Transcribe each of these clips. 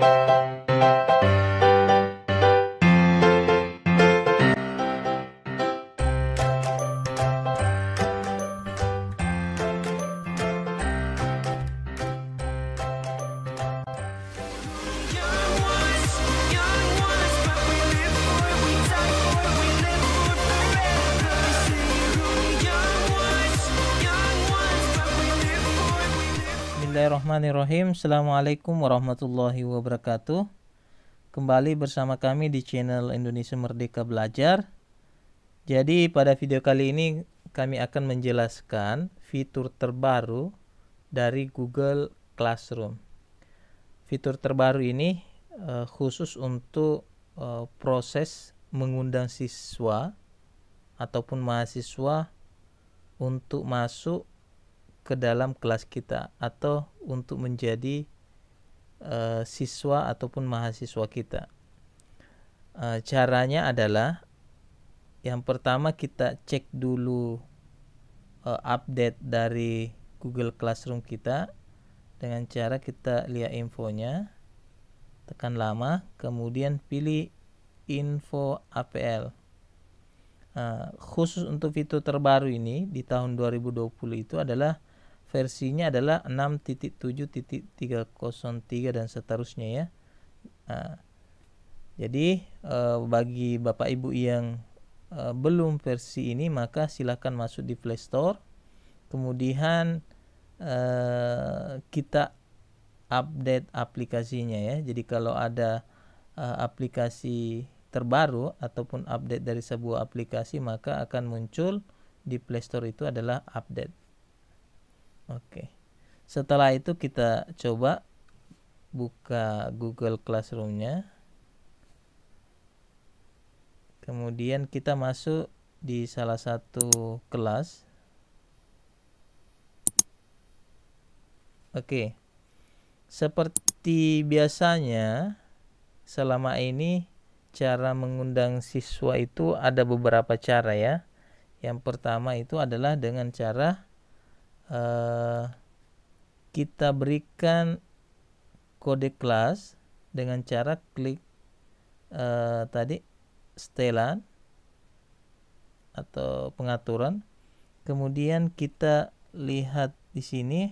thank you Bismillahirrahmanirrahim. Assalamualaikum warahmatullahi wabarakatuh. Kembali bersama kami di channel Indonesia Merdeka Belajar. Jadi pada video kali ini kami akan menjelaskan fitur terbaru dari Google Classroom. Fitur terbaru ini eh, khusus untuk eh, proses mengundang siswa ataupun mahasiswa untuk masuk ke dalam kelas kita atau untuk menjadi uh, siswa ataupun mahasiswa kita. Uh, caranya adalah yang pertama kita cek dulu uh, update dari Google Classroom kita dengan cara kita lihat infonya tekan lama kemudian pilih info APL uh, khusus untuk fitur terbaru ini di tahun 2020 itu adalah versinya adalah 6.7.303 dan seterusnya ya. Nah, jadi e, bagi Bapak Ibu yang e, belum versi ini maka silakan masuk di Play Store. Kemudian e, kita update aplikasinya ya. Jadi kalau ada e, aplikasi terbaru ataupun update dari sebuah aplikasi maka akan muncul di Play Store itu adalah update. Oke. Setelah itu kita coba buka Google Classroom-nya. Kemudian kita masuk di salah satu kelas. Oke. Seperti biasanya selama ini cara mengundang siswa itu ada beberapa cara ya. Yang pertama itu adalah dengan cara Eh, kita berikan kode kelas dengan cara klik uh, tadi setelan atau pengaturan kemudian kita lihat di sini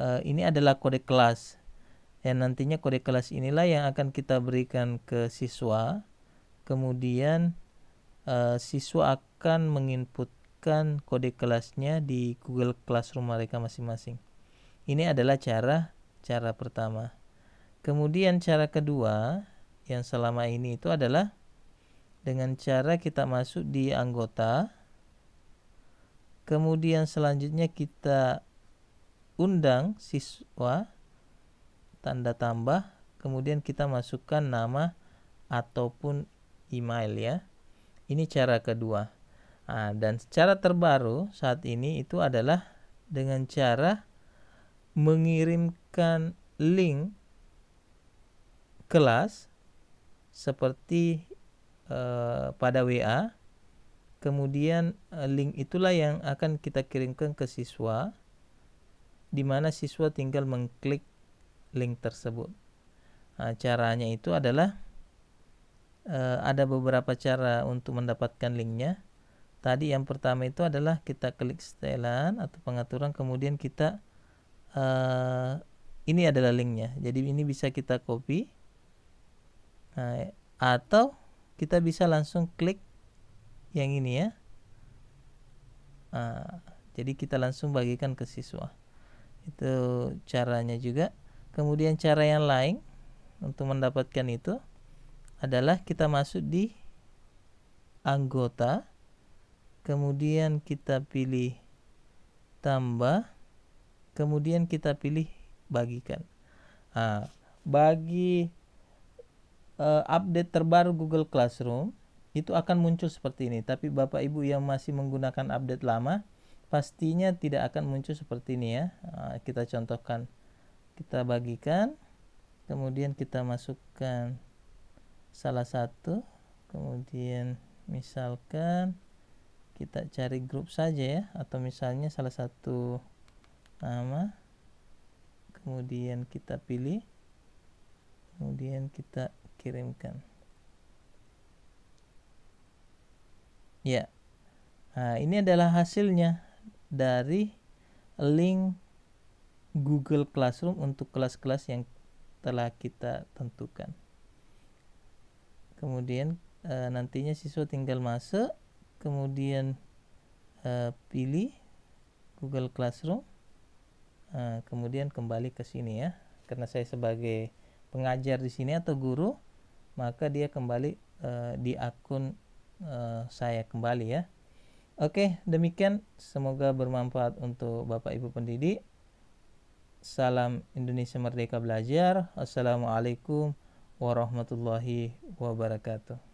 uh, ini adalah kode kelas yang nantinya kode kelas inilah yang akan kita berikan ke siswa kemudian uh, siswa akan menginput kode kelasnya di Google Classroom mereka masing-masing. Ini adalah cara cara pertama. Kemudian cara kedua yang selama ini itu adalah dengan cara kita masuk di anggota. Kemudian selanjutnya kita undang siswa tanda tambah, kemudian kita masukkan nama ataupun email ya. Ini cara kedua. Nah, dan secara terbaru saat ini itu adalah dengan cara mengirimkan link kelas seperti eh, pada WA. Kemudian eh, link itulah yang akan kita kirimkan ke siswa di mana siswa tinggal mengklik link tersebut. Nah, caranya itu adalah eh, ada beberapa cara untuk mendapatkan linknya tadi yang pertama itu adalah kita klik setelan atau pengaturan kemudian kita uh, ini adalah linknya jadi ini bisa kita copy nah, atau kita bisa langsung klik yang ini ya nah, jadi kita langsung bagikan ke siswa itu caranya juga kemudian cara yang lain untuk mendapatkan itu adalah kita masuk di anggota kemudian kita pilih tambah kemudian kita pilih bagikan nah, bagi uh, update terbaru Google Classroom itu akan muncul seperti ini tapi Bapak Ibu yang masih menggunakan update lama pastinya tidak akan muncul seperti ini ya nah, kita contohkan kita bagikan kemudian kita masukkan salah satu kemudian misalkan kita cari grup saja ya atau misalnya salah satu nama kemudian kita pilih kemudian kita kirimkan ya nah, ini adalah hasilnya dari link Google Classroom untuk kelas-kelas yang telah kita tentukan kemudian e, nantinya siswa tinggal masuk kemudian uh, pilih Google Classroom uh, kemudian kembali ke sini ya karena saya sebagai pengajar di sini atau guru maka dia kembali uh, di akun uh, saya kembali ya Oke demikian semoga bermanfaat untuk Bapak Ibu pendidik Salam Indonesia Merdeka Belajar Assalamualaikum warahmatullahi wabarakatuh